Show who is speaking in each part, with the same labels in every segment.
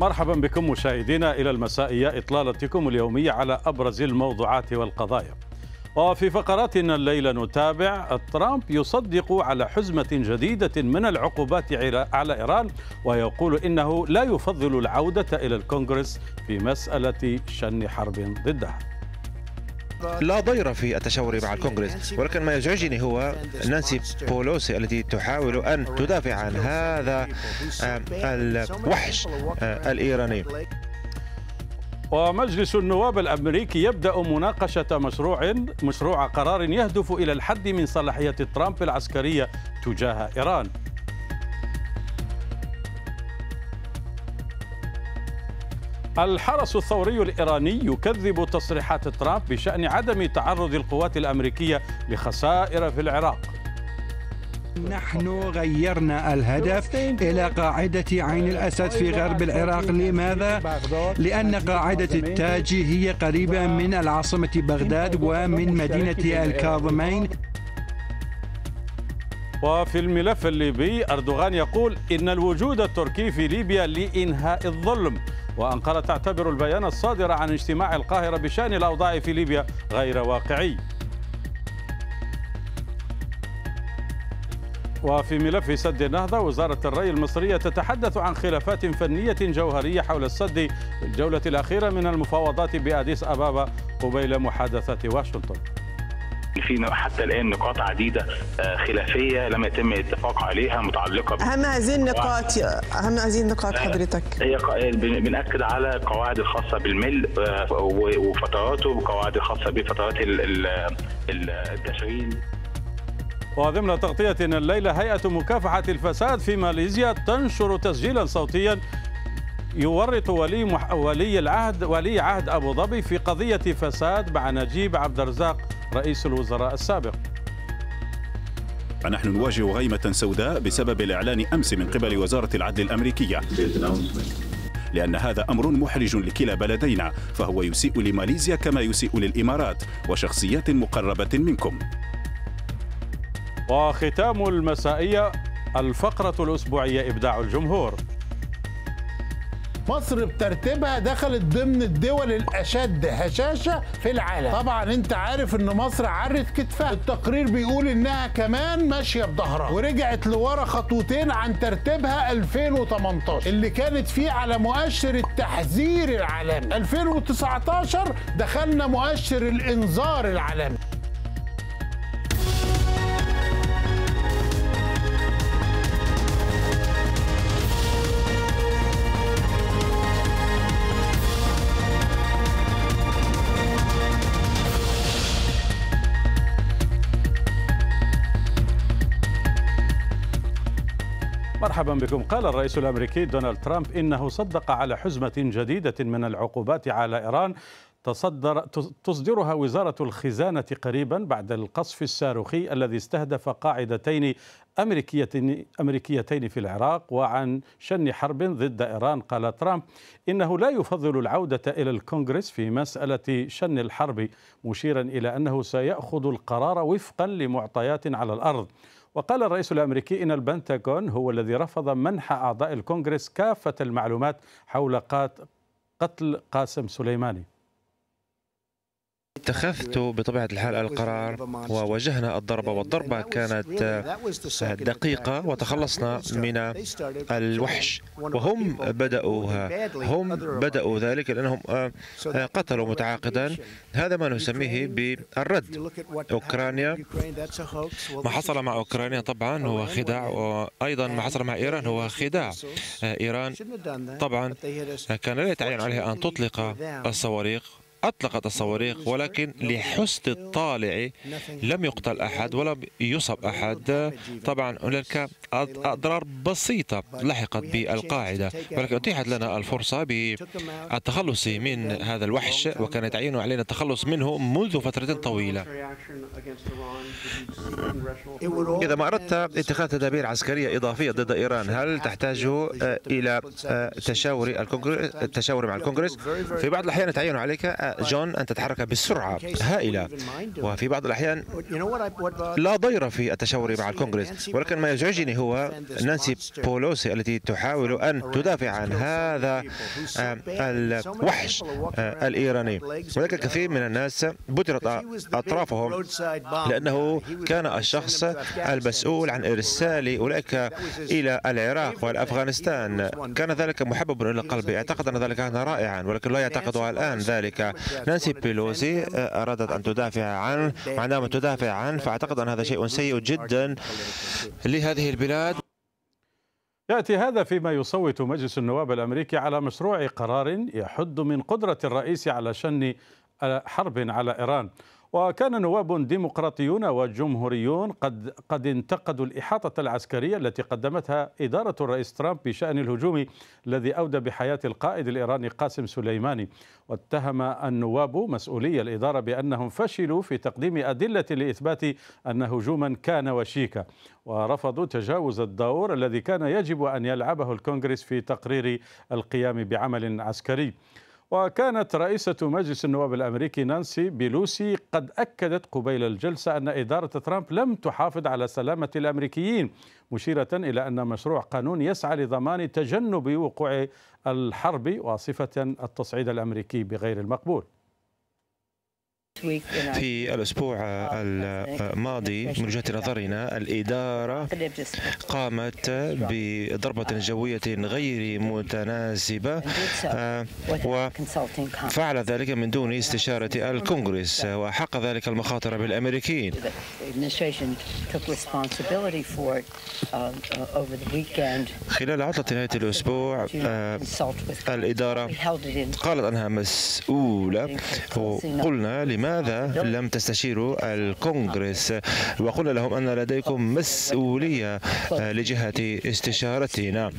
Speaker 1: مرحبا بكم مشاهدينا إلى المسائية إطلالتكم اليومية على أبرز الموضوعات والقضايا وفي فقراتنا الليلة نتابع ترامب يصدق على حزمة جديدة من العقوبات على إيران ويقول إنه لا يفضل العودة إلى
Speaker 2: الكونغرس في مسألة شن حرب ضدها لا ضير في التشاور مع الكونغرس ولكن ما يزعجني هو نانسي بولوسي التي تحاول أن تدافع عن هذا آه، الوحش آه، الإيراني
Speaker 1: ومجلس النواب الامريكي يبدا مناقشه مشروع مشروع قرار يهدف الى الحد من صلاحية ترامب العسكريه تجاه ايران الحرس الثوري الإيراني يكذب تصريحات ترامب بشأن عدم تعرض القوات الأمريكية لخسائر في العراق
Speaker 3: نحن غيرنا الهدف إلى قاعدة عين الأسد في غرب العراق لماذا؟
Speaker 1: لأن قاعدة التاج هي قريبة من
Speaker 3: العاصمة بغداد ومن مدينة الكاظمين
Speaker 1: وفي الملف الليبي أردوغان يقول إن الوجود التركي في ليبيا لإنهاء الظلم وأنقرة تعتبر البيان الصادر عن اجتماع القاهرة بشأن الأوضاع في ليبيا غير واقعي وفي ملف سد النهضة وزارة الري المصرية تتحدث عن خلافات فنية جوهرية حول السد في الجولة الأخيرة من المفاوضات بأديس أبابا قبيل محادثة واشنطن في حتى الان نقاط عديده آه، خلافيه لم يتم الاتفاق عليها متعلقه اهم هذه النقاط اهم هذه النقاط آه، حضرتك هي آه، بناكد
Speaker 4: على القواعد الخاصه بالمل وفتراته وقواعد الخاصه بفترات
Speaker 1: التشغيل وضمن تغطية الليلة هيئة مكافحة الفساد في ماليزيا تنشر تسجيلا صوتيا يورط ولي مح... ولي العهد ولي عهد ابو ظبي في قضيه فساد مع نجيب عبد الرزاق رئيس الوزراء السابق نحن نواجه غيمة سوداء بسبب الإعلان أمس من قبل وزارة العدل الأمريكية لأن هذا أمر محرج لكلا بلدينا فهو يسيء لماليزيا كما يسيء للإمارات وشخصيات مقربة منكم وختام المسائية الفقرة الأسبوعية إبداع الجمهور مصر بترتيبها دخلت ضمن الدول الاشد هشاشه في العالم طبعا انت عارف ان مصر عرت كتفها التقرير بيقول انها كمان ماشيه بظهرها ورجعت لورا خطوتين عن ترتيبها 2018 اللي كانت فيه على مؤشر التحذير العالمي 2019 دخلنا مؤشر الانذار العالمي مرحبا بكم قال الرئيس الامريكي دونالد ترامب انه صدق على حزمه جديده من العقوبات على ايران تصدر تصدرها وزارة الخزانة قريبا بعد القصف الصاروخي الذي استهدف قاعدتين أمريكيتين, أمريكيتين في العراق وعن شن حرب ضد إيران قال ترامب إنه لا يفضل العودة إلى الكونغرس في مسألة شن الحرب مشيرا إلى أنه سيأخذ القرار وفقا لمعطيات على الأرض وقال الرئيس الامريكي ان البنتاغون هو الذي رفض منح اعضاء الكونغرس كافه المعلومات حول قتل قاسم سليماني
Speaker 2: اتخذت بطبيعة
Speaker 1: الحال القرار وواجهنا
Speaker 2: الضربة والضربة كانت دقيقة وتخلصنا من الوحش وهم بدأوها هم بدأوا ذلك لأنهم آه، آه، قتلوا متعاقدا هذا ما نسميه بالرد أوكرانيا ما حصل مع أوكرانيا طبعا هو خداع وأيضا ما حصل مع إيران هو خداع آه، إيران طبعا كان لا يتعين عليها أن تطلق الصواريخ أطلقت الصواريخ ولكن لحسن الطالع لم يقتل أحد ولم يصب أحد طبعا هناك أضرار بسيطة لحقت بالقاعدة ولكن أتيحت لنا الفرصة بالتخلص من هذا الوحش وكان يتعين علينا التخلص منه منذ فترة طويلة إذا ما أردت اتخاذ تدابير عسكرية إضافية ضد إيران هل تحتاج آه، إلى آه، تشاور التشاور مع الكونغرس في بعض الأحيان يتعين عليك آه، جون أن تتحرك بسرعة هائلة وفي بعض الأحيان لا ضير في التشاور مع الكونغرس ولكن ما يزعجني هو نانسي بولوسي التي تحاول أن تدافع عن هذا آه، الوحش آه، الإيراني ولكن كثير من الناس بترت أطرافهم لأنه كان الشخص المسؤول عن إرسال أولئك إلى العراق والأفغانستان كان ذلك محبب إلى قلبي أعتقد أن ذلك كان رائعا ولكن لا يعتقدها الآن ذلك نانسي بيلوزي آه، أرادت أن تدافع عنه عندما تدافع عنه فأعتقد أن هذا شيء سيء جدا لهذه البلاد
Speaker 1: ياتي هذا فيما يصوت مجلس النواب الامريكي على مشروع قرار يحد من قدره الرئيس على شن آه، حرب على ايران وكان نواب ديمقراطيون وجمهوريون قد قد انتقدوا الإحاطة العسكرية التي قدمتها إدارة الرئيس ترامب بشأن الهجوم الذي أودى بحياة القائد الإيراني قاسم سليماني واتهم النواب مسؤولي الإدارة بأنهم فشلوا في تقديم أدلة لإثبات أن هجوما كان وشيكا ورفضوا تجاوز الدور الذي كان يجب أن يلعبه الكونغرس في تقرير القيام بعمل عسكري وكانت رئيسة مجلس النواب الأمريكي نانسي بيلوسي قد أكدت قبيل الجلسة أن إدارة ترامب لم تحافظ على سلامة الأمريكيين مشيرة إلى أن مشروع قانون يسعى لضمان تجنب وقوع الحرب واصفة
Speaker 2: التصعيد الأمريكي بغير المقبول في الأسبوع oh, الماضي من وجهة نظرنا الإدارة قامت بضربة uh, جوية غير متناسبة uh, وفعل ذلك من دون استشارة الكونغرس وحق ذلك المخاطر بالأمريكيين uh, خلال عطلة نهاية الأسبوع الإدارة قالت أنها مسؤولة وقلنا لماذا لم تستشيروا الكونغرس وقلنا لهم أن لديكم مسؤولية آه، لجهة استشارتنا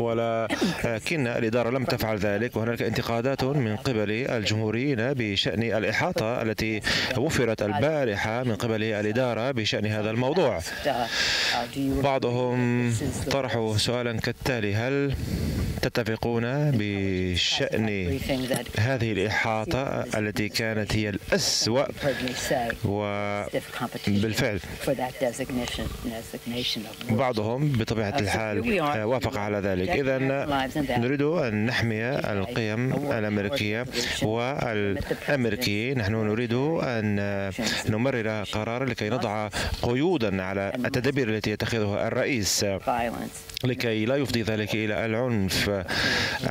Speaker 2: ولكن الإدارة لم تفعل ذلك وهناك انتقادات من قبل الجمهوريين بشأن الإحاطة التي وفرت البارحة من قبل الإدارة بشأن هذا الموضوع بعضهم طرحوا سؤالا كالتالي هل تتفقون بشأن هذه الإحاطة التي كانت هي الأسوأ
Speaker 5: وبالفعل
Speaker 2: بعضهم بطبيعة الحال وافق على ذلك إذا نريد أن نحمي القيم الأمريكية والأمريكيين نحن نريد أن نمرر قرار لكي نضع قيودا على التدابير التي يتخذها الرئيس لكي لا يفضي ذلك إلى العنف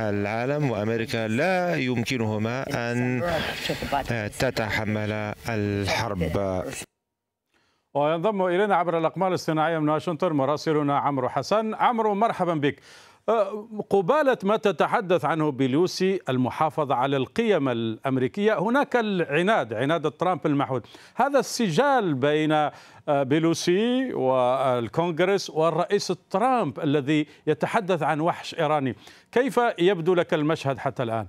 Speaker 2: العالم وأمريكا لا يمكنهما أن تتحمل الحرب
Speaker 1: وينضم إلينا عبر الأقمار الصناعية من واشنطن مراسلنا عمرو حسن عمرو مرحبا بك أه، قبالة ما تتحدث عنه بيلوسي المحافظة على القيم الأمريكية هناك العناد عناد ترامب المحود هذا السجال بين أه، بيلوسي والكونغرس والرئيس ترامب الذي يتحدث عن وحش إيراني كيف يبدو لك المشهد حتى
Speaker 5: الآن؟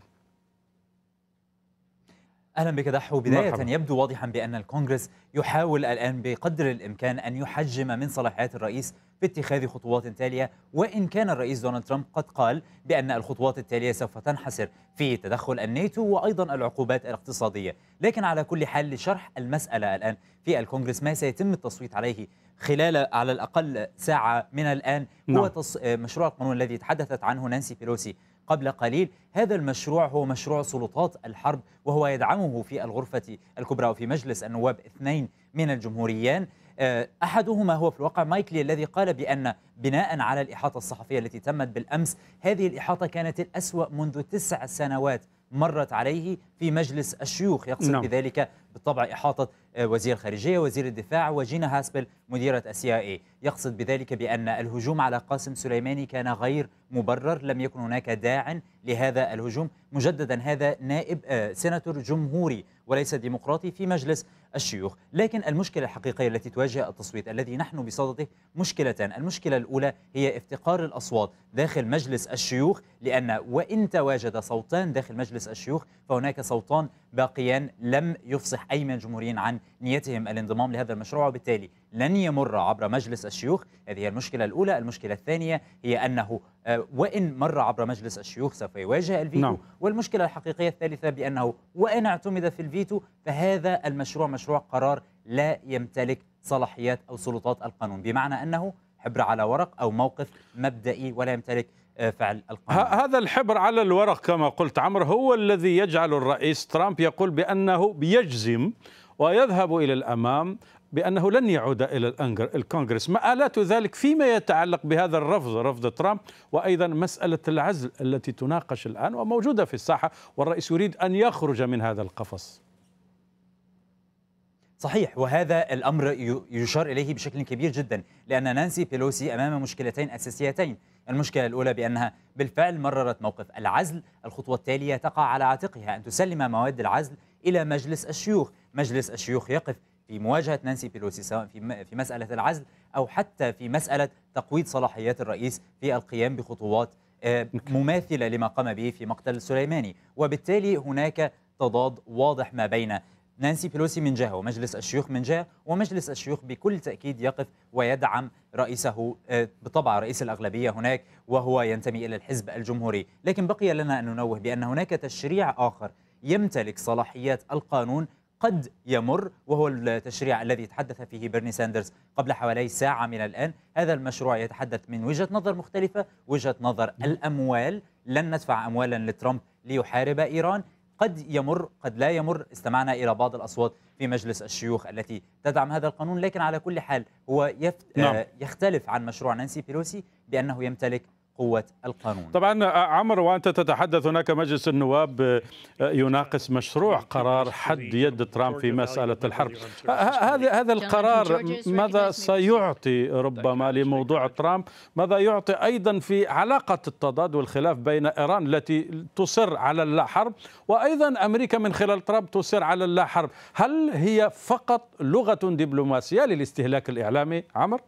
Speaker 5: اهلا بك دحو بدايه مرحبا. يبدو واضحا بان الكونغرس يحاول الان بقدر الامكان ان يحجم من صلاحيات الرئيس في اتخاذ خطوات تاليه وان كان الرئيس دونالد ترامب قد قال بان الخطوات التاليه سوف تنحصر في تدخل الناتو وايضا العقوبات الاقتصاديه، لكن على كل حال لشرح المساله الان في الكونغرس ما سيتم التصويت عليه خلال على الاقل ساعه من الان هو نعم. مشروع القانون الذي تحدثت عنه نانسي بيلوسي قبل قليل هذا المشروع هو مشروع سلطات الحرب وهو يدعمه في الغرفة الكبرى وفي مجلس النواب اثنين من الجمهوريان آه، احدهما هو في الواقع مايكلي الذي قال بان بناء على الاحاطه الصحفيه التي تمت بالامس هذه الاحاطه كانت الاسوا منذ تسع سنوات مرت عليه في مجلس الشيوخ يقصد نعم. بذلك بالطبع إحاطة آه، وزير الخارجية وزير الدفاع وجينا هاسبل مديرة السي اي يقصد بذلك بأن الهجوم على قاسم سليماني كان غير مبرر لم يكن هناك داع لهذا الهجوم مجددا هذا نائب آه، سيناتور جمهوري وليس ديمقراطي في مجلس الشيوخ لكن المشكلة الحقيقية التي تواجه التصويت الذي نحن بصدده مشكلتان المشكلة الأولى هي افتقار الأصوات داخل مجلس الشيوخ لأن وإن تواجد صوتان داخل مجلس الشيوخ فهناك صوتان باقيان لم يفصح أي من الجمهوريين عن نيتهم الانضمام لهذا المشروع وبالتالي لن يمر عبر مجلس الشيوخ هذه هي المشكلة الأولى المشكلة الثانية هي أنه آه، وإن مر عبر مجلس الشيوخ سوف يواجه الفيتو نعم. والمشكلة الحقيقية الثالثة بأنه وإن اعتمد في الفيتو فهذا المشروع مشروع قرار لا يمتلك صلاحيات أو سلطات القانون بمعنى أنه حبر على ورق أو موقف مبدئي ولا يمتلك آه، فعل القانون هذا الحبر على الورق كما قلت
Speaker 1: عمرو هو الذي يجعل الرئيس ترامب يقول بأنه بيجزم ويذهب إلى الأمام بأنه لن يعود إلى الكونغرس مآلات ذلك فيما يتعلق بهذا الرفض رفض ترامب وأيضا مسألة العزل التي تناقش الآن وموجودة في
Speaker 5: الساحة والرئيس يريد أن يخرج من هذا القفص صحيح وهذا الامر يشار اليه بشكل كبير جدا لان نانسي بيلوسي امام مشكلتين اساسيتين المشكله الاولى بانها بالفعل مررت موقف العزل الخطوه التاليه تقع على عاتقها ان تسلم مواد العزل الى مجلس الشيوخ مجلس الشيوخ يقف في مواجهه نانسي بيلوسي سواء في في مساله العزل او حتى في مساله تقويض صلاحيات الرئيس في القيام بخطوات آه، مماثله لما قام به في مقتل سليماني وبالتالي هناك تضاد واضح ما بين نانسي بيلوسي من جهه ومجلس الشيوخ من جهه ومجلس الشيوخ بكل تاكيد يقف ويدعم رئيسه آه، بطبع رئيس الاغلبيه هناك وهو ينتمي الى الحزب الجمهوري، لكن بقي لنا ان ننوه بان هناك تشريع اخر يمتلك صلاحيات القانون قد يمر وهو التشريع الذي تحدث فيه بيرني ساندرز قبل حوالي ساعه من الان، هذا المشروع يتحدث من وجهه نظر مختلفه، وجهه نظر الاموال، لن ندفع اموالا لترامب ليحارب ايران، قد يمر قد لا يمر استمعنا إلى بعض الأصوات في مجلس الشيوخ التي تدعم هذا القانون لكن على كل حال هو يفت نعم. آه، يختلف عن مشروع نانسي بيلوسي بأنه يمتلك قوة القانون
Speaker 1: طبعا آه، عمرو وأنت تتحدث هناك مجلس النواب آه، يناقش مشروع قرار حد يد ترامب في مسألة الحرب آه، هذا هذا القرار ماذا سيعطي ربما لموضوع ترامب ماذا يعطي أيضا في علاقة التضاد والخلاف بين إيران التي تصر على اللا حرب وأيضا أمريكا من خلال ترامب تصر على اللا حرب هل هي فقط
Speaker 5: لغة دبلوماسية للاستهلاك الإعلامي عمرو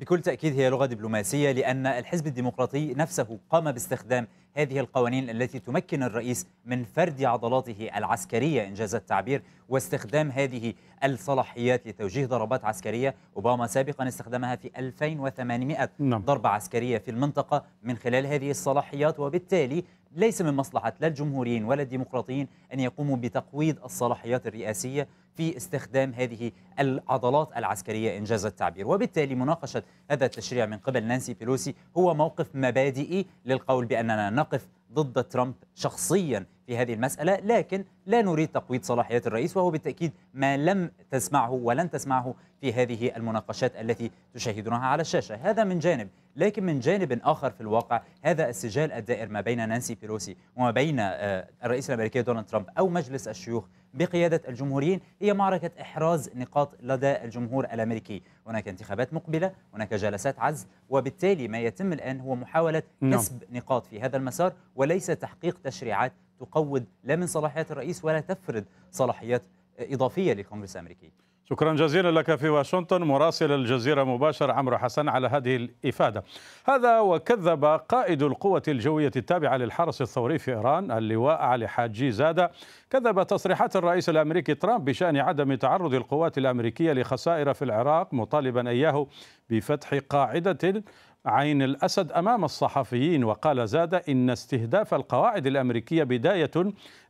Speaker 5: بكل تأكيد هي لغة دبلوماسية لأن الحزب الديمقراطي نفسه قام باستخدام هذه القوانين التي تمكن الرئيس من فرد عضلاته العسكرية إن جاز التعبير واستخدام هذه الصلاحيات لتوجيه ضربات عسكرية أوباما سابقا استخدمها في 2800 نعم. ضربة عسكرية في المنطقة من خلال هذه الصلاحيات وبالتالي ليس من مصلحة لا الجمهوريين ولا الديمقراطيين أن يقوموا بتقويض الصلاحيات الرئاسية في استخدام هذه العضلات العسكرية إن جاز التعبير وبالتالي مناقشة هذا التشريع من قبل نانسي بيلوسي هو موقف مبادئي للقول بأننا نقف ضد ترامب شخصيا في هذه المسألة لكن لا نريد تقويض صلاحيات الرئيس وهو بالتأكيد ما لم تسمعه ولن تسمعه في هذه المناقشات التي تشاهدونها على الشاشة هذا من جانب لكن من جانب آخر في الواقع هذا السجال الدائر ما بين نانسي بيلوسي وما بين آه، الرئيس الأمريكي دونالد ترامب أو مجلس الشيوخ بقيادة الجمهوريين هي معركة إحراز نقاط لدى الجمهور الأمريكي هناك انتخابات مقبلة هناك جلسات عز وبالتالي ما يتم الآن هو محاولة نعم. كسب نقاط في هذا المسار وليس تحقيق تشريعات تقود لا من صلاحيات الرئيس ولا تفرض صلاحيات إضافية للكونغرس الأمريكي
Speaker 1: شكرا جزيلا لك في واشنطن مراسل الجزيرة مباشر عمرو حسن على هذه الإفادة هذا وكذب قائد القوة الجوية التابعة للحرس الثوري في إيران اللواء علي حاجي زادة كذب تصريحات الرئيس الأمريكي ترامب بشأن عدم تعرض القوات الأمريكية لخسائر في العراق مطالبا إياه بفتح قاعدة عين الأسد أمام الصحفيين وقال زاد إن استهداف القواعد الأمريكية بداية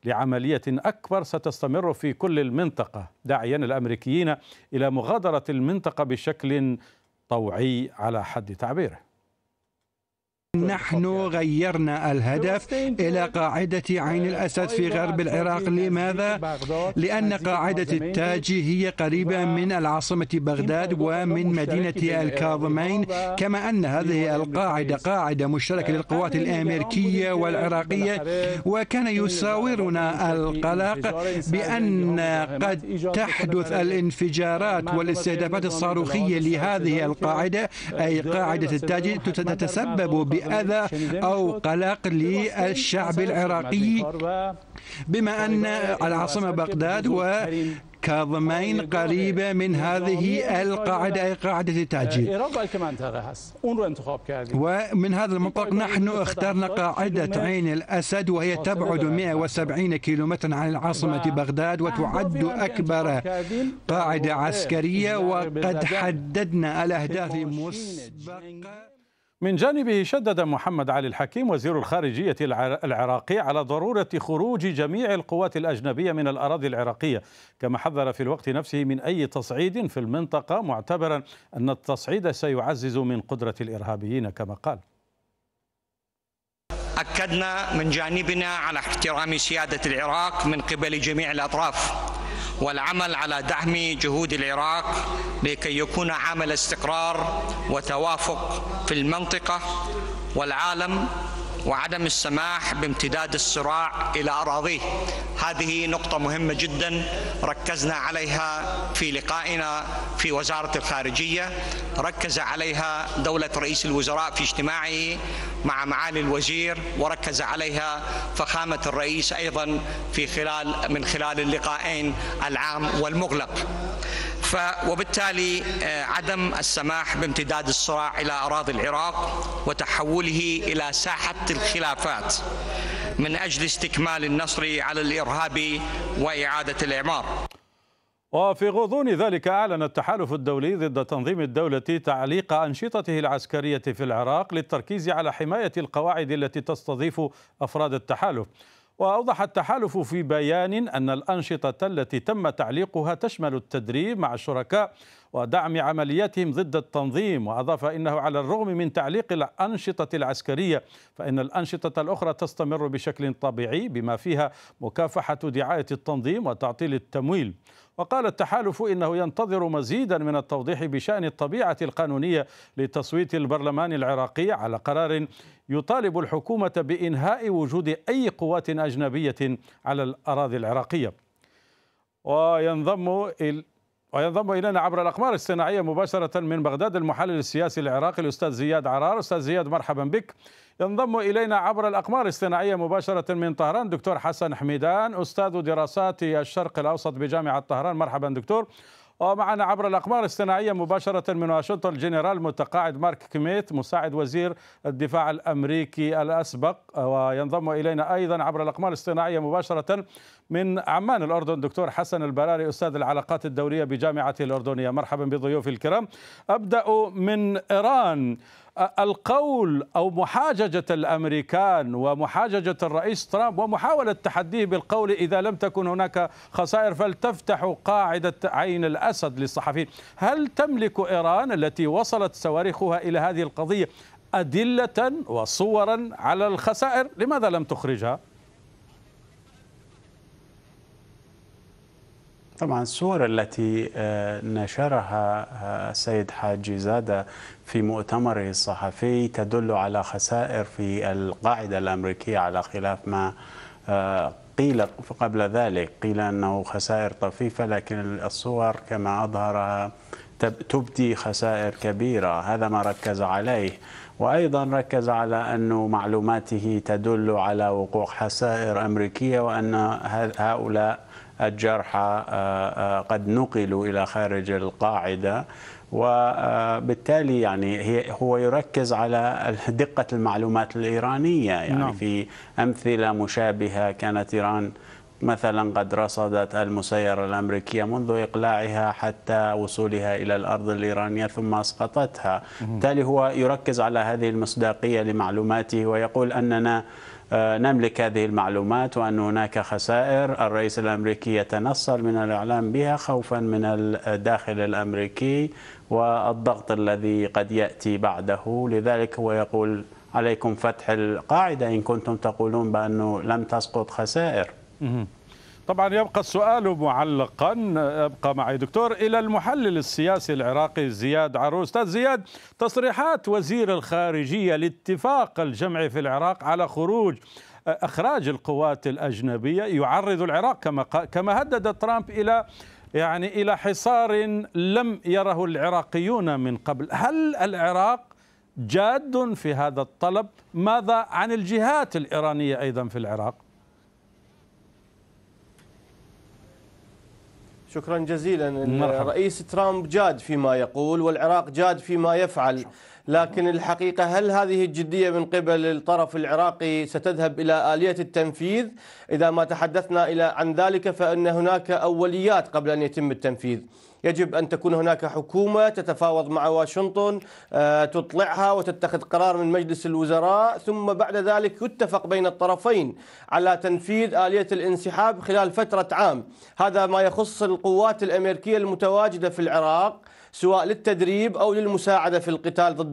Speaker 1: لعملية أكبر ستستمر في كل المنطقة داعيا الأمريكيين إلى مغادرة المنطقة بشكل طوعي على حد تعبيره
Speaker 3: نحن غيرنا الهدف إلى قاعدة عين الأسد في غرب العراق لماذا؟ لأن قاعدة التاج هي قريبة من العاصمة بغداد ومن مدينة الكاظمين كما أن هذه القاعدة قاعدة مشتركة للقوات الأمريكية والعراقية وكان يساورنا القلق بأن قد تحدث الانفجارات والاستهدافات الصاروخية لهذه القاعدة أي قاعدة التاج تتسبب بأن أذى أو قلق للشعب العراقي بما أن العاصمة بغداد و كاظمين قريبة من هذه القاعدة أي قاعدة التاجيل
Speaker 1: ومن هذا المنطلق نحن اخترنا قاعدة عين
Speaker 3: الأسد وهي تبعد 170 كيلومترا عن العاصمة بغداد وتعد أكبر قاعدة عسكرية وقد حددنا الأهداف
Speaker 1: مسبقا من جانبه شدد محمد علي الحكيم وزير الخارجية العراقي على ضرورة خروج جميع القوات الأجنبية من الأراضي العراقية كما حذر في الوقت نفسه من أي تصعيد في المنطقة معتبرا أن التصعيد سيعزز من قدرة الإرهابيين كما قال
Speaker 6: أكدنا
Speaker 2: من جانبنا على احترام سيادة العراق من قبل جميع الأطراف والعمل على دعم جهود العراق لكي يكون عامل استقرار وتوافق في المنطقة والعالم وعدم السماح بامتداد الصراع إلى أراضيه هذه نقطة مهمة جدا ركزنا عليها في لقائنا في وزارة الخارجية ركز عليها
Speaker 6: دولة رئيس الوزراء في اجتماعه مع معالي الوزير وركز عليها فخامة الرئيس أيضا في خلال من خلال اللقاءين
Speaker 2: العام والمغلق ف وبالتالي آه، عدم السماح بامتداد الصراع إلى أراضي العراق وتحوله إلى ساحة الخلافات من أجل استكمال النصر على الإرهاب وإعادة الإعمار
Speaker 1: وفي غضون ذلك أعلن التحالف الدولي ضد تنظيم الدولة تعليق أنشطته العسكرية في العراق للتركيز على حماية القواعد التي تستضيف أفراد التحالف وأوضح التحالف في بيان أن الأنشطة التي تم تعليقها تشمل التدريب مع الشركاء ودعم عملياتهم ضد التنظيم وأضاف إنه على الرغم من تعليق الأنشطة العسكرية فإن الأنشطة الأخرى تستمر بشكل طبيعي بما فيها مكافحة دعاية التنظيم وتعطيل التمويل وقال التحالف إنه ينتظر مزيدا من التوضيح بشأن الطبيعة القانونية لتصويت البرلمان العراقي على قرار يطالب الحكومة بإنهاء وجود أي قوات أجنبية على الأراضي العراقية وينضم وينضم الينا عبر الاقمار الصناعيه مباشره من بغداد المحلل السياسي العراقي الاستاذ زياد عرار استاذ زياد مرحبا بك ينضم الينا عبر الاقمار الصناعيه مباشره من طهران دكتور حسن حميدان استاذ دراسات الشرق الاوسط بجامعه طهران مرحبا دكتور ومعنا عبر الأقمار الصناعية مباشرة من واشنطن الجنرال المتقاعد مارك كميت مساعد وزير الدفاع الأمريكي الأسبق وينضم إلينا أيضا عبر الأقمار الصناعية مباشرة من عمان الأردن دكتور حسن البراري أستاذ العلاقات الدولية بجامعة الأردنية مرحبا بضيوفي الكرام أبدأ من إيران القول أو محاججة الأمريكان ومحاججة الرئيس ترامب ومحاولة تحديه بالقول إذا لم تكن هناك خسائر فلتفتح قاعدة عين الأسد للصحفيين هل تملك إيران التي وصلت صواريخها إلى هذه القضية أدلة وصورا على الخسائر لماذا لم تخرجها؟
Speaker 4: طبعا الصور التي آه، نشرها آه، السيد حاجي زادة في مؤتمره الصحفي تدل على خسائر في القاعدة الأمريكية على خلاف ما آه، قيل قبل ذلك قيل أنه خسائر طفيفة لكن الصور كما أظهرها تبدي خسائر كبيرة هذا ما ركز عليه وأيضا ركز على أن معلوماته تدل على وقوع خسائر أمريكية وأن هؤلاء الجرحى آه، آه، قد نقلوا إلى خارج القاعدة وبالتالي آه، يعني هي هو يركز على دقة المعلومات الإيرانية يعني نعم. في أمثلة مشابهة كانت إيران مثلا قد رصدت المسيرة الأمريكية منذ إقلاعها حتى وصولها إلى الأرض الإيرانية ثم أسقطتها بالتالي هو يركز على هذه المصداقية لمعلوماته ويقول أننا آه، نملك هذه المعلومات وأن هناك خسائر الرئيس الأمريكي يتنصل من الإعلام بها خوفا من الداخل الأمريكي والضغط الذي قد يأتي بعده لذلك هو يقول عليكم فتح القاعدة إن كنتم تقولون
Speaker 1: بأنه لم تسقط خسائر طبعا يبقى السؤال معلقا ابقى معي دكتور الى المحلل السياسي العراقي زياد عروس استاذ زياد تصريحات وزير الخارجيه الاتفاق الجمعي في العراق على خروج آه، اخراج القوات الاجنبيه يعرض العراق كما كما هدد ترامب الى يعني الى حصار لم يره العراقيون من قبل هل العراق جاد في هذا الطلب ماذا عن الجهات الايرانيه ايضا في العراق
Speaker 6: شكرا جزيلا مرحبا. رئيس ترامب جاد فيما يقول والعراق جاد فيما يفعل لكن الحقيقة هل هذه الجدية من قبل الطرف العراقي ستذهب إلى آلية التنفيذ إذا ما تحدثنا إلى عن ذلك فإن هناك أوليات قبل أن يتم التنفيذ يجب أن تكون هناك حكومة تتفاوض مع واشنطن آه، تطلعها وتتخذ قرار من مجلس الوزراء ثم بعد ذلك يتفق بين الطرفين على تنفيذ آلية الانسحاب خلال فترة عام هذا ما يخص القوات الأمريكية المتواجدة في العراق سواء للتدريب أو للمساعدة في القتال ضد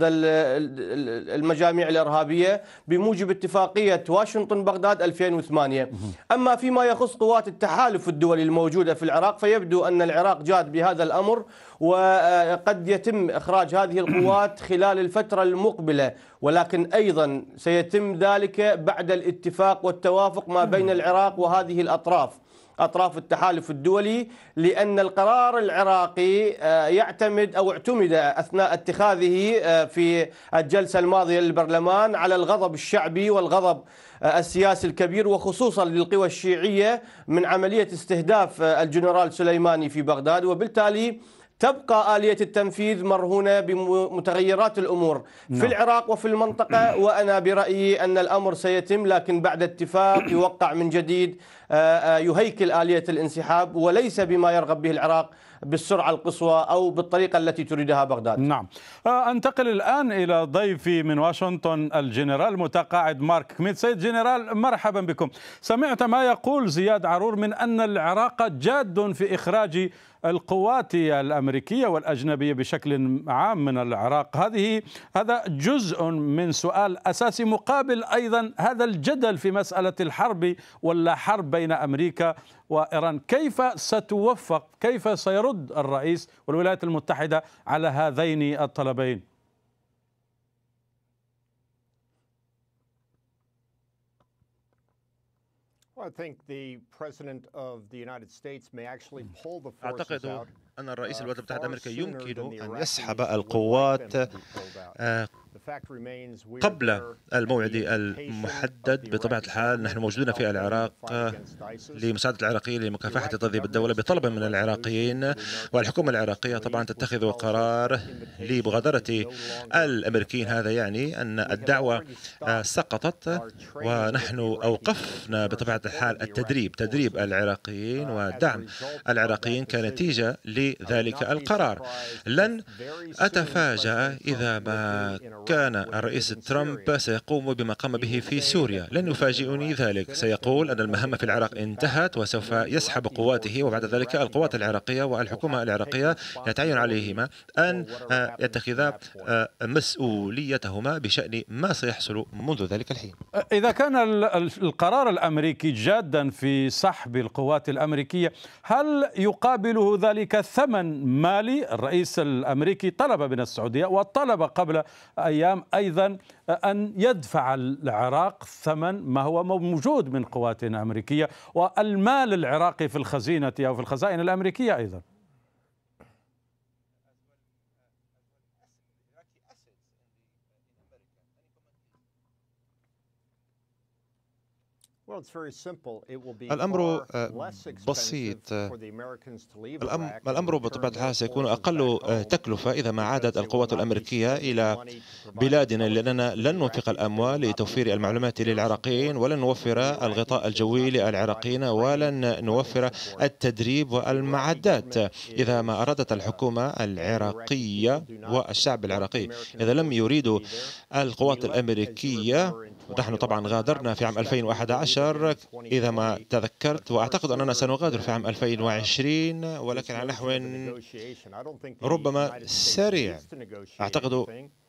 Speaker 6: المجاميع الإرهابية بموجب اتفاقية واشنطن بغداد 2008 أما فيما يخص قوات التحالف الدولي الموجودة في العراق فيبدو أن العراق جاد بهذا الأمر وقد يتم إخراج هذه القوات خلال الفترة المقبلة ولكن أيضا سيتم ذلك بعد الاتفاق والتوافق ما بين العراق وهذه الأطراف أطراف التحالف الدولي لأن القرار العراقي آه، يعتمد أو اعتمد أثناء اتخاذه آه، في الجلسة الماضية للبرلمان على الغضب الشعبي والغضب آه، السياسي الكبير وخصوصا للقوى الشيعية من عملية استهداف الجنرال سليماني في بغداد وبالتالي تبقى آلية التنفيذ مرهونة بمتغيرات الأمور في نعم. العراق وفي المنطقة نعم. وأنا برأيي أن الأمر سيتم لكن بعد اتفاق يوقع من جديد آه، آه، يهيكل آلية الانسحاب وليس بما يرغب به العراق بالسرعة القصوى أو بالطريقة التي تريدها بغداد نعم آه، أنتقل
Speaker 1: الآن إلى ضيفي من واشنطن الجنرال متقاعد مارك كميت سيد جنرال مرحبا بكم سمعت ما يقول زياد عرور من أن العراق جاد في إخراج القوات الامريكيه والاجنبيه بشكل عام من العراق هذه هذا جزء من سؤال اساسي مقابل ايضا هذا الجدل في مساله الحرب ولا حرب بين امريكا وايران كيف ستوفق كيف سيرد الرئيس والولايات المتحده على هذين الطلبين
Speaker 2: أعتقد أن الرئيس uh, الولايات المتحدة الأمريكية يمكن أن يسحب القوات قبل الموعد المحدد بطبيعة الحال نحن موجودون في العراق لمساعدة العراقيين لمكافحة تضريب الدولة بطلب من العراقيين والحكومة العراقية طبعا تتخذ قرار لمغادرة الأمريكيين هذا يعني أن الدعوة آه، سقطت ونحن أوقفنا بطبيعة الحال التدريب تدريب uh, العراقيين ودعم العراقيين كنتيجة لذلك القرار لن أتفاجأ إذا ما كان الرئيس ترامب سيقوم بما قام به في سوريا لن يفاجئني ذلك سيقول أن المهمة في العراق انتهت وسوف يسحب قواته وبعد ذلك القوات العراقية والحكومة العراقية يتعين عليهما أن يتخذا مسؤوليتهما بشأن ما سيحصل منذ ذلك الحين
Speaker 1: إذا كان القرار الأمريكي جادا في سحب القوات الأمريكية هل يقابله ذلك ثمن مالي الرئيس الأمريكي طلب من السعودية وطلب قبل الايام ايضا آه، ان يدفع العراق ثمن ما هو موجود من قوات امريكيه والمال العراقي في الخزينه او في الخزائن الامريكيه ايضا
Speaker 2: الأمر آه، بسيط آه، الأمر بطبيعة الحال سيكون أقل آه، تكلفة إذا ما عادت القوات الأمريكية إلى بلادنا لأننا لن ننفق الأموال لتوفير المعلومات للعراقيين ولن نوفر الغطاء الجوي للعراقيين ولن نوفر التدريب والمعدات إذا ما أرادت الحكومة العراقية والشعب العراقي إذا لم يريدوا القوات الأمريكية نحن طبعا غادرنا في عام 2011 إذا ما تذكرت وأعتقد أننا سنغادر في عام 2020 ولكن على نحو ربما سريع أعتقد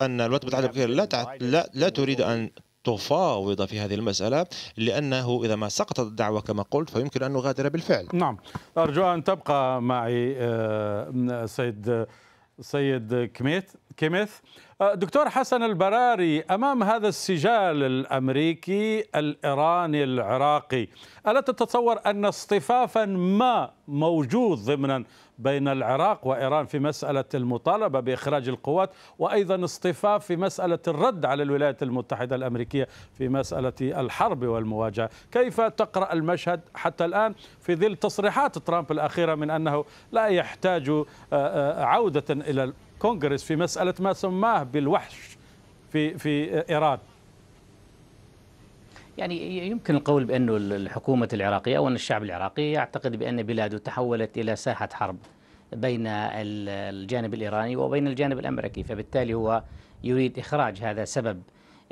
Speaker 2: أن الولايات المتحدة الأمريكية لا, لا, لا تريد أن تفاوض في هذه المسألة لأنه إذا ما سقطت الدعوة كما قلت فيمكن أن نغادر بالفعل نعم أرجو أن تبقى معي
Speaker 1: آه، سيد سيد كميث كيميث أه، دكتور حسن البراري امام هذا السجال الامريكي الايراني العراقي الا تتصور ان اصطفافا ما موجود ضمنا بين العراق وايران في مساله المطالبه باخراج القوات وايضا اصطفاف في مساله الرد على الولايات المتحده الامريكيه في مساله الحرب والمواجهه، كيف تقرا المشهد حتى الان في ظل تصريحات ترامب الاخيره من انه لا يحتاج أه، أه، عوده الى الكونغرس في مسألة ما سماه بالوحش
Speaker 7: في في إيران يعني يمكن القول بأنه الحكومة العراقية أو أن الشعب العراقي يعتقد بأن بلاده تحولت إلى ساحة حرب بين الجانب الإيراني وبين الجانب الأمريكي فبالتالي هو يريد إخراج هذا سبب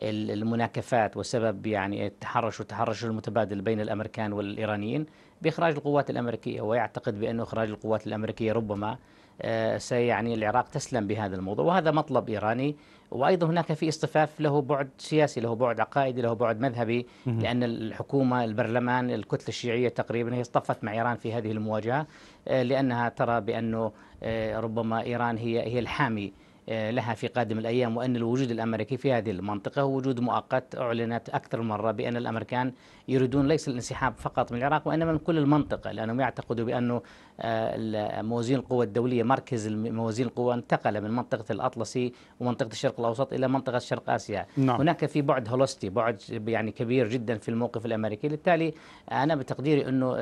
Speaker 7: المناكفات وسبب يعني التحرش والتحرش المتبادل بين الامريكان والايرانيين باخراج القوات الامريكيه ويعتقد بانه اخراج القوات الامريكيه ربما آه، سيعني العراق تسلم بهذا الموضوع وهذا مطلب إيراني وايضا هناك في اصطفاف له بعد سياسي له بعد عقائدي له بعد مذهبي لان الحكومه البرلمان الكتله الشيعيه تقريبا هي اصطفت مع ايران في هذه المواجهه آه، لانها ترى بانه آه، ربما ايران هي هي الحامي آه، لها في قادم الأيام وأن الوجود الأمريكي في هذه المنطقة هو وجود مؤقت أعلنت أكثر مرة بأن الأمريكان يريدون ليس الانسحاب فقط من العراق وإنما من كل المنطقة لأنهم يعتقدوا بأنه آه، موازين القوى الدولية مركز موازين القوى انتقل من منطقة الأطلسي ومنطقة الشرق الأوسط إلى منطقة شرق آسيا نعم. هناك في بعد هولستي بعد يعني كبير جدا في الموقف الأمريكي بالتالي أنا بتقديري أنه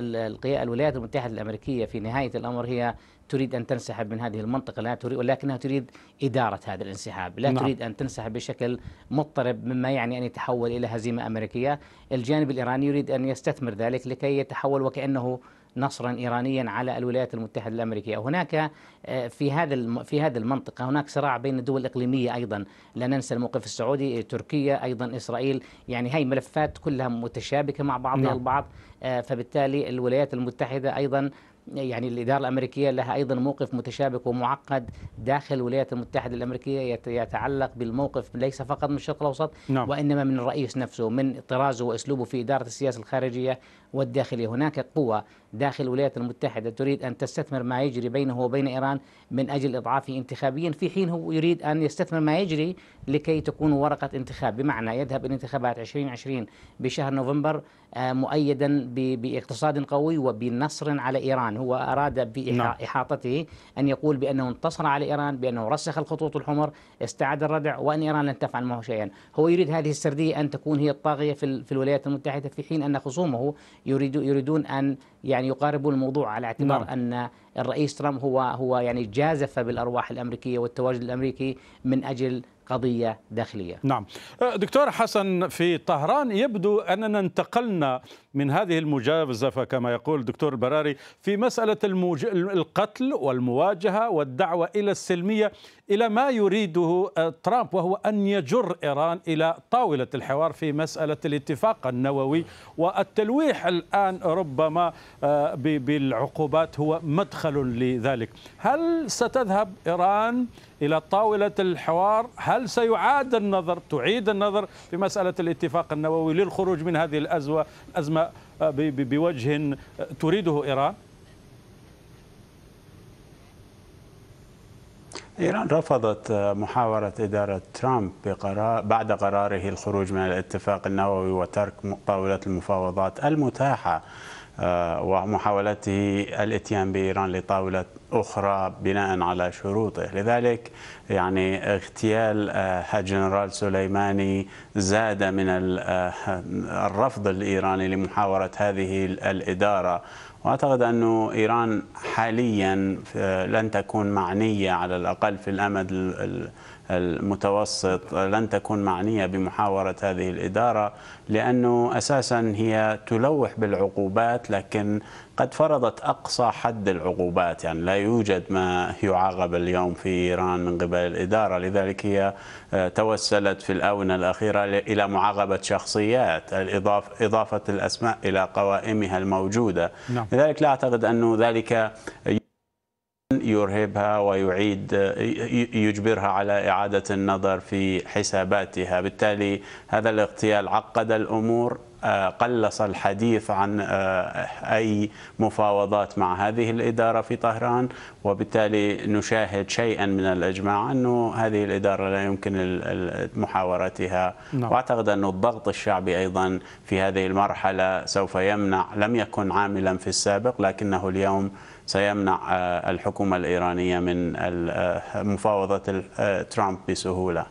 Speaker 7: الولايات المتحدة الأمريكية في نهاية الأمر هي تريد أن تنسحب من هذه المنطقة لا تريد ولكنها تريد إدارة هذا الانسحاب لا نعم. تريد أن تنسحب بشكل مضطرب مما يعني أن يتحول إلى هزيمة أمريكية الجانب الإيراني يريد أن يستثمر ذلك لكي يتحول وكأنه نصرا ايرانيا على الولايات المتحده الامريكيه، هناك آه، في هذا في هذه المنطقه هناك صراع بين الدول الاقليميه ايضا، لا ننسى الموقف السعودي، تركيا، ايضا اسرائيل، يعني هي ملفات كلها متشابكه مع بعضها نعم. البعض، آه، فبالتالي الولايات المتحده ايضا يعني الإدارة الأمريكية لها أيضا موقف متشابك ومعقد داخل الولايات المتحدة الأمريكية يتعلق بالموقف ليس فقط من الشرق الأوسط نعم. وإنما من الرئيس نفسه من طرازه وأسلوبه في إدارة السياسة الخارجية والداخلية هناك قوة داخل الولايات المتحدة تريد أن تستثمر ما يجري بينه وبين إيران من أجل إضعافه انتخابيا في حين هو يريد أن يستثمر ما يجري لكي تكون ورقة انتخاب بمعنى يذهب الانتخابات 2020 بشهر نوفمبر آه، مؤيدا باقتصاد قوي وبنصر على إيران هو أراد بإحاطته نعم. أن يقول بأنه انتصر على إيران بأنه رسخ الخطوط الحمر استعاد الردع وأن إيران لن تفعل معه شيئا هو يريد هذه السردية أن تكون هي الطاغية في, في الولايات المتحدة في حين أن خصومه يريد يريدون أن يعني يقاربوا الموضوع على اعتبار نعم. أن الرئيس ترامب هو هو يعني جازف بالأرواح الأمريكية والتواجد الأمريكي من أجل قضية داخلية نعم
Speaker 1: أه، دكتور حسن في طهران يبدو أننا انتقلنا من هذه المجازفة كما يقول الدكتور البراري في مسألة الموج... القتل والمواجهة والدعوة إلى السلمية إلى ما يريده أه، ترامب وهو أن يجر إيران إلى طاولة الحوار في مسألة الاتفاق النووي والتلويح الآن ربما أه، بالعقوبات هو مدخل لذلك هل ستذهب إيران إلى طاولة الحوار هل سيعاد النظر تعيد النظر في مسألة الاتفاق النووي للخروج من هذه الأزمة أزمة بوجه آه، تريده إيران؟
Speaker 4: إيران رفضت آه، محاولة إدارة ترامب بقرار بعد قراره الخروج من الاتفاق النووي وترك طاولة المفاوضات المتاحة آه، ومحاولته الاتيان بايران لطاوله اخرى بناء على شروطه، لذلك يعني اغتيال آه، الجنرال سليماني زاد من آه، الرفض الايراني لمحاوره هذه الاداره واعتقد انه ايران حاليا لن تكون معنيه على الاقل في الامد المتوسط لن تكون معنية بمحاورة هذه الإدارة لأنه أساسا هي تلوح بالعقوبات لكن قد فرضت أقصى حد العقوبات يعني لا يوجد ما يعاقب اليوم في إيران من قبل الإدارة لذلك هي آه، توسلت في الآونة الأخيرة إلى معاقبة شخصيات إضافة الأسماء إلى قوائمها الموجودة نعم. لذلك لا أعتقد أنه ذلك يرهبها ويعيد يجبرها على إعادة النظر في حساباتها بالتالي هذا الاغتيال عقد الأمور آه، قلص الحديث عن آه، أي مفاوضات مع هذه الإدارة في طهران وبالتالي نشاهد شيئا من الإجماع أنه هذه الإدارة لا يمكن محاورتها نعم. وأعتقد أن الضغط الشعبي أيضا في هذه المرحلة سوف يمنع لم يكن عاملا في السابق لكنه اليوم سيمنع آه، الحكومة الإيرانية من مفاوضة ترامب بسهولة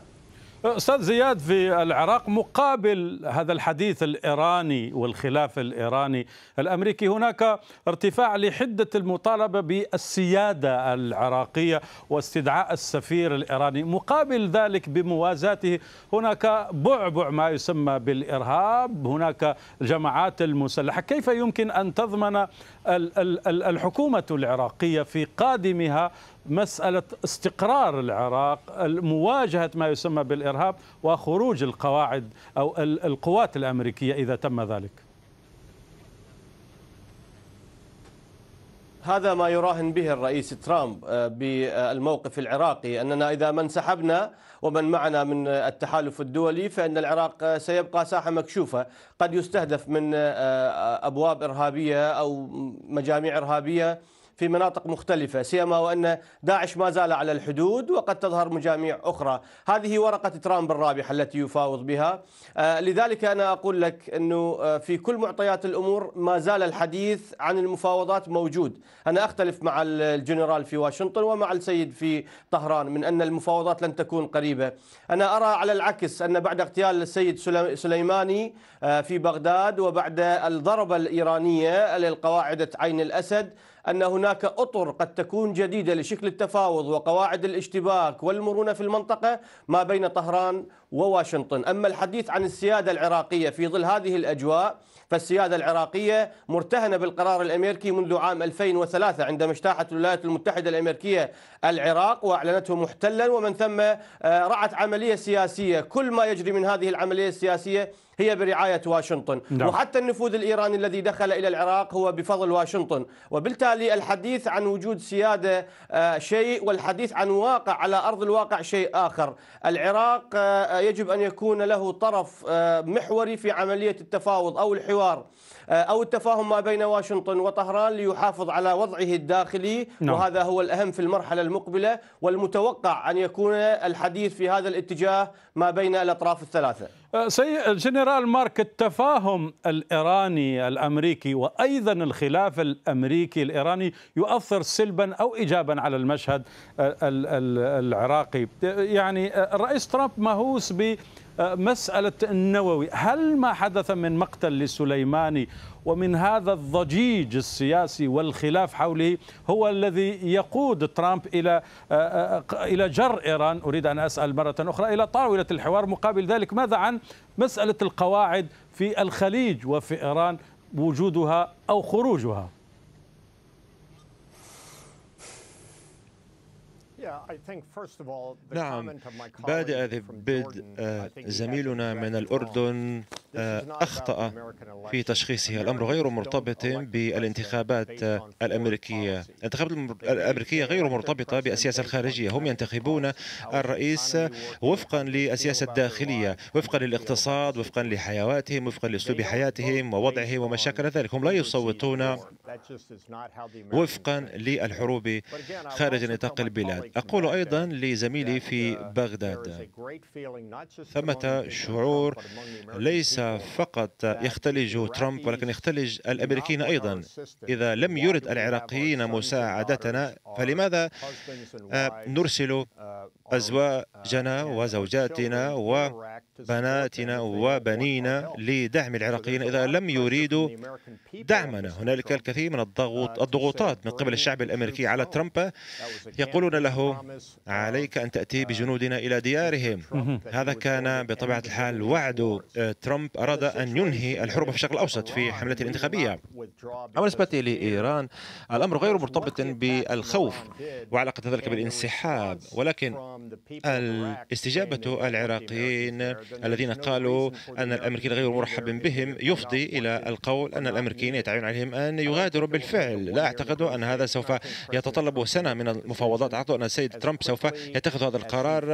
Speaker 1: استاذ زياد في العراق مقابل هذا الحديث الايراني والخلاف الايراني الامريكي هناك ارتفاع لحده المطالبه بالسياده العراقيه واستدعاء السفير الايراني مقابل ذلك بموازاته هناك بعبع ما يسمى بالارهاب هناك الجماعات المسلحه كيف يمكن ان تضمن الحكومه العراقيه في قادمها مسألة استقرار العراق مواجهة ما يسمى بالإرهاب وخروج القواعد أو القوات الأمريكية إذا تم ذلك
Speaker 6: هذا ما يراهن به الرئيس ترامب آه، بالموقف العراقي أننا إذا ما انسحبنا ومن معنا من التحالف الدولي فإن العراق سيبقى ساحة مكشوفة قد يستهدف من آه، آه، أبواب إرهابية أو مجاميع إرهابية في مناطق مختلفة سيما وأن داعش ما زال على الحدود وقد تظهر مجاميع أخرى هذه ورقة ترامب الرابحة التي يفاوض بها آه، لذلك أنا أقول لك أنه آه، في كل معطيات الأمور ما زال الحديث عن المفاوضات موجود أنا أختلف مع الجنرال في واشنطن ومع السيد في طهران من أن المفاوضات لن تكون قريبة أنا أرى على العكس أن بعد اغتيال السيد سليماني آه، في بغداد وبعد الضربة الإيرانية للقواعدة عين الأسد أن هناك أطر قد تكون جديدة لشكل التفاوض وقواعد الاشتباك والمرونة في المنطقة ما بين طهران وواشنطن أما الحديث عن السيادة العراقية في ظل هذه الأجواء فالسيادة العراقية مرتهنة بالقرار الأمريكي منذ عام 2003 عندما اجتاحت الولايات المتحدة الأمريكية العراق وأعلنته محتلا ومن ثم آه، رعت عملية سياسية كل ما يجري من هذه العملية السياسية هي برعاية واشنطن نعم. وحتى النفوذ الإيراني الذي دخل إلى العراق هو بفضل واشنطن وبالتالي الحديث عن وجود سيادة آه، شيء والحديث عن واقع على أرض الواقع شيء آخر العراق آه، آه، يجب أن يكون له طرف محوري في عملية التفاوض أو الحوار آه، أو التفاهم ما بين واشنطن وطهران ليحافظ على وضعه الداخلي نعم. وهذا هو الأهم في المرحلة المقبلة والمتوقع أن يكون الحديث في هذا الاتجاه ما بين الأطراف الثلاثة
Speaker 1: آه، سي جنرال مارك التفاهم الإيراني الأمريكي وأيضا الخلاف الأمريكي الإيراني يؤثر سلبا أو إيجابا على المشهد العراقي يعني آه، الرئيس ترامب مهووس ب أه، مسألة النووي هل ما حدث من مقتل لسليماني ومن هذا الضجيج السياسي والخلاف حوله هو الذي يقود ترامب إلى أه، أه، إلى جر إيران أريد أن أسأل مرة أخرى إلى طاولة الحوار مقابل ذلك ماذا عن مسألة القواعد في الخليج وفي إيران وجودها أو خروجها
Speaker 6: نعم بادئ بدء آه، زميلنا من الأردن آه، أخطأ في
Speaker 2: تشخيصه الأمر غير مرتبط بالانتخابات الأمريكية الانتخابات الأمريكية غير مرتبطة بالسياسة الخارجية هم ينتخبون الرئيس وفقا للسياسة الداخلية وفقا للاقتصاد وفقا لحيواتهم وفقا لأسلوب حياتهم ووضعهم وما ذلك هم لا يصوتون وفقا للحروب خارج نطاق البلاد أقول أيضا لزميلي في uh, بغداد ثمة شعور ليس فقط يختلج ترامب ولكن يختلج الأمريكيين أيضا إذا لم يرد العراقيين مساعدتنا فلماذا آه، نرسل uh, أزواجنا uh, وزوجاتنا وبناتنا وبنينا لدعم العراقيين إذا لم يريدوا دعمنا هنالك الكثير من الضغوط الضغوطات من قبل الشعب الأمريكي على ترامب يقولون له عليك أن تأتي بجنودنا إلى ديارهم هذا كان بطبيعة الحال وعد آه، ترامب أراد أن ينهي الحروب في الشرق الأوسط في حملته الانتخابية أما بالنسبة لإيران الأمر غير مرتبط بالخوف وعلاقة ذلك بالانسحاب ولكن الاستجابه العراقيين الذين قالوا أن الأمريكيين غير مرحب بهم يفضي إلى القول أن الأمريكيين يتعين عليهم أن يغادروا بالفعل لا أعتقد أن هذا سوف يتطلب سنة من المفاوضات ان السيد ترامب سوف يتخذ هذا القرار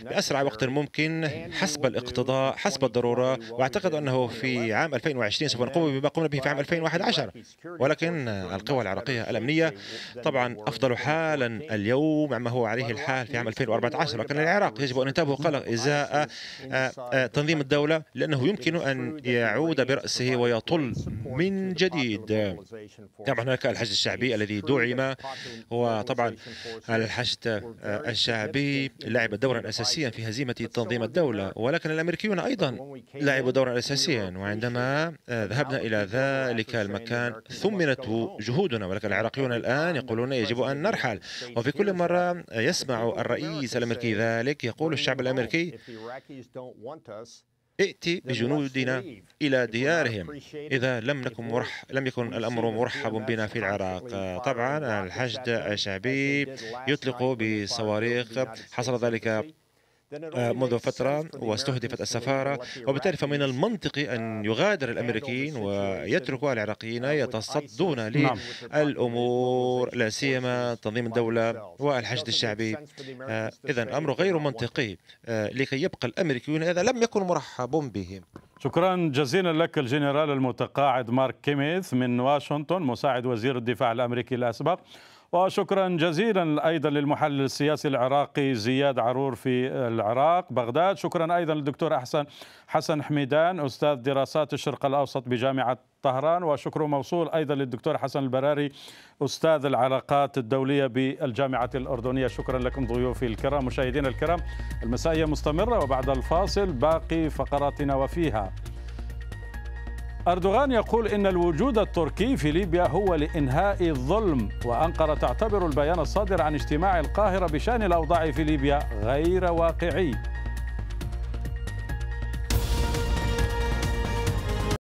Speaker 2: بأسرع وقت ممكن حسب الاقتضاء حسب الضرورة وأعتقد أنه في عام 2020 سوف نقوم بما قمنا به في عام 2011 ولكن القوى العراقية الأمنية طبعا أفضل حالا اليوم عما هو عليه الحال في عام 2014 ولكن العراق يجب أن ينتبه قلق إزاء آه، آه، تنظيم الدولة لأنه يمكن أن يعود برأسه ويطل من جديد طبعا هناك الحشد الشعبي الذي دعم وطبعا الحشد المجد آه، الشعبي لعب دورا اساسيا في هزيمه تنظيم الدوله ولكن الامريكيون ايضا لعبوا دورا اساسيا وعندما آه، ذهبنا الى ذلك المكان ثمنت جهودنا ولكن العراقيون الان يقولون يجب ان نرحل وفي كل مره يسمع الرئيس الامريكي ذلك يقول الشعب الامريكي ائت بجنودنا إلى ديارهم إذا لم نكن مرح لم يكن الأمر مرحب بنا في العراق طبعا الحشد الشعبي يطلق بصواريخ حصل ذلك آه، منذ فترة واستهدفت السفارة وبالتالي فمن المنطقي أن يغادر الأمريكيين ويتركوا العراقيين uh, يتصدون للأمور لا سيما تنظيم الدولة والحشد الشعبي آه، إذا الأمر غير منطقي آه، لكي يبقى الأمريكيون إذا لم يكن مرحب بهم شكرا جزيلا لك الجنرال المتقاعد
Speaker 1: مارك كيميث من واشنطن مساعد وزير الدفاع الأمريكي الأسبق وشكرا جزيلا أيضا للمحلل السياسي العراقي زياد عرور في العراق بغداد شكرا أيضا للدكتور أحسن حسن حميدان أستاذ دراسات الشرق الأوسط بجامعة طهران وشكر موصول أيضا للدكتور حسن البراري أستاذ العلاقات الدولية بالجامعة الأردنية شكرا لكم ضيوفي الكرام مشاهدينا الكرام المسائية مستمرة وبعد الفاصل باقي فقراتنا وفيها أردوغان يقول إن الوجود التركي في ليبيا هو لإنهاء الظلم وأنقرة تعتبر البيان الصادر عن اجتماع القاهرة بشأن الأوضاع في ليبيا غير واقعي